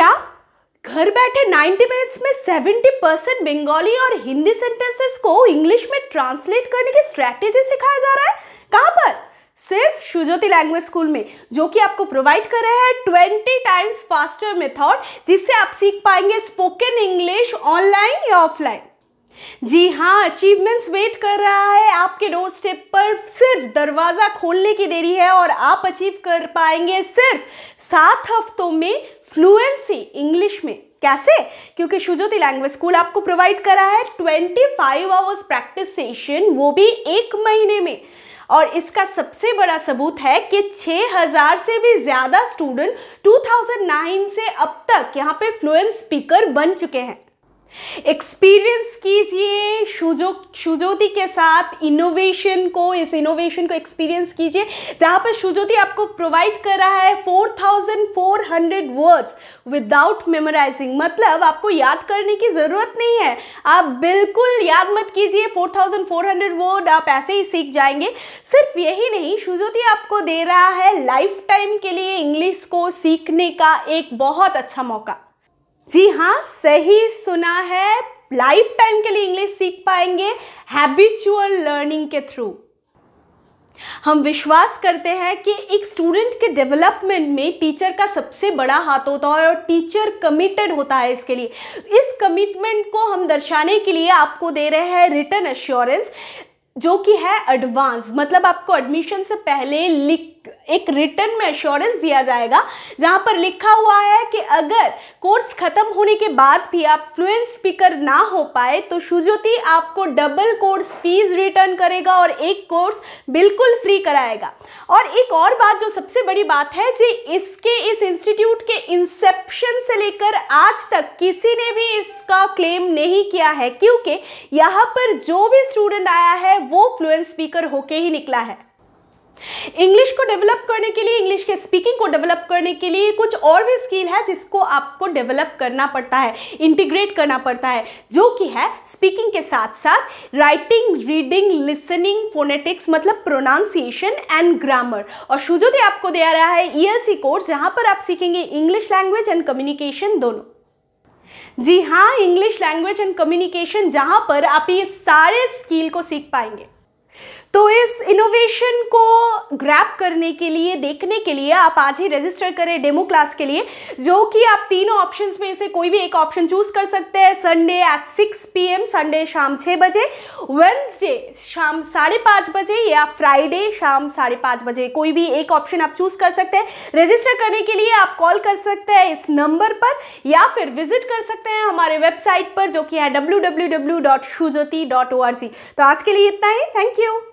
क्या घर बैठे 90 मिनट्स में 70 परसेंट बंगाली और हिंदी सेंटेंसेस को इंग्लिश में ट्रांसलेट करने की स्ट्रैटेजी सिखाया जा रहा है कहाँ पर सिर्फ शुजोती लैंग्वेज स्कूल में जो कि आपको प्रोवाइड कर रहे हैं ट्वेंटी टाइम्स फास्टर मेथड जिससे आप सीख पाएंगे स्पोकन इंग्लिश ऑनलाइन या ऑफलाइन जी हाँ अचीवमेंट्स वेट कर रहा है आपके डोर स्टेप पर सिर्फ दरवाज़ा खोलने की देरी है और आप अचीव कर पाएंगे सिर्फ सात हफ्तों में फ्लू फ्लुएंसी इंग्लिश में कैसे क्योंकि शुजोती लैंग्वेज स्कूल आपको प्रोवाइड करा है 25 फाइव आवर्स प्रैक्टिस सेशन वो भी एक महीने में और इसका सबसे बड़ा सबूत है कि 6000 से भी ज़्यादा स्टूडेंट 2009 से अब तक यहाँ पे फ्लुएंट स्पीकर बन चुके हैं एक्सपीरियंस कीजिए शुजो के साथ इनोवेशन को इस इनोवेशन को एक्सपीरियंस कीजिए जहाँ पर शुजोती आपको प्रोवाइड कर रहा है 4400 वर्ड्स विदाउट मेमोराइजिंग मतलब आपको याद करने की ज़रूरत नहीं है आप बिल्कुल याद मत कीजिए 4400 वर्ड आप ऐसे ही सीख जाएंगे सिर्फ यही नहीं शुजोती आपको दे रहा है लाइफ टाइम के लिए इंग्लिश को सीखने का एक बहुत अच्छा मौका जी हाँ सही सुना है लाइफ टाइम के लिए इंग्लिश सीख पाएंगे हैबिचुअल लर्निंग के थ्रू हम विश्वास करते हैं कि एक स्टूडेंट के डेवलपमेंट में टीचर का सबसे बड़ा हाथ होता है और टीचर कमिटेड होता है इसके लिए इस कमिटमेंट को हम दर्शाने के लिए आपको दे रहे हैं रिटर्न एश्योरेंस जो कि है एडवांस मतलब आपको एडमिशन से पहले लिख एक रिटर्न में एश्योरेंस दिया जाएगा जहां पर लिखा हुआ है कि अगर कोर्स खत्म होने के बाद भी आप फ्लुएंस स्पीकर ना हो पाए तो सुज्योति आपको डबल कोर्स फीस रिटर्न करेगा और एक कोर्स बिल्कुल फ्री कराएगा और एक और बात जो सबसे बड़ी बात है जी इसके इस इंस्टीट्यूट के इंसेप्शन से लेकर आज तक किसी ने भी इसका क्लेम नहीं किया है क्योंकि यहाँ पर जो भी स्टूडेंट आया है वो फ्लुएंस स्पीकर होके ही निकला है इंग्लिश को डेवलप करने के लिए इंग्लिश के स्पीकिंग को डेवलप करने के लिए कुछ और भी स्किल है जिसको आपको डेवलप करना पड़ता है इंटीग्रेट करना पड़ता है जो कि है स्पीकिंग के साथ साथ राइटिंग रीडिंग लिसनिंग फोनेटिक्स मतलब प्रोनाउंसिएशन एंड ग्रामर और शुजोति आपको दे रहा है ई e कोर्स जहाँ पर आप सीखेंगे इंग्लिश लैंग्वेज एंड कम्युनिकेशन दोनों जी हाँ इंग्लिश लैंग्वेज एंड कम्युनिकेशन जहाँ पर आप ये सारे स्किल को सीख पाएंगे तो इस इनोवेशन को ग्रैप करने के लिए देखने के लिए आप आज ही रजिस्टर करें डेमो क्लास के लिए जो कि आप तीनों ऑप्शंस में से कोई भी एक ऑप्शन चूज कर सकते हैं Sunday at six P Sunday शाम छः बजे वेंसडे शाम साढ़े पाँच बजे या फ्राइडे शाम साढ़े पाँच बजे कोई भी एक ऑप्शन आप चूज कर सकते हैं रजिस्टर करने के लिए आप कॉल कर सकते हैं इस नंबर पर या फिर विजिट कर सकते हैं हमारे वेबसाइट पर जो कि है डब्ल्यू तो आज के लिए इतना ही थैंक यू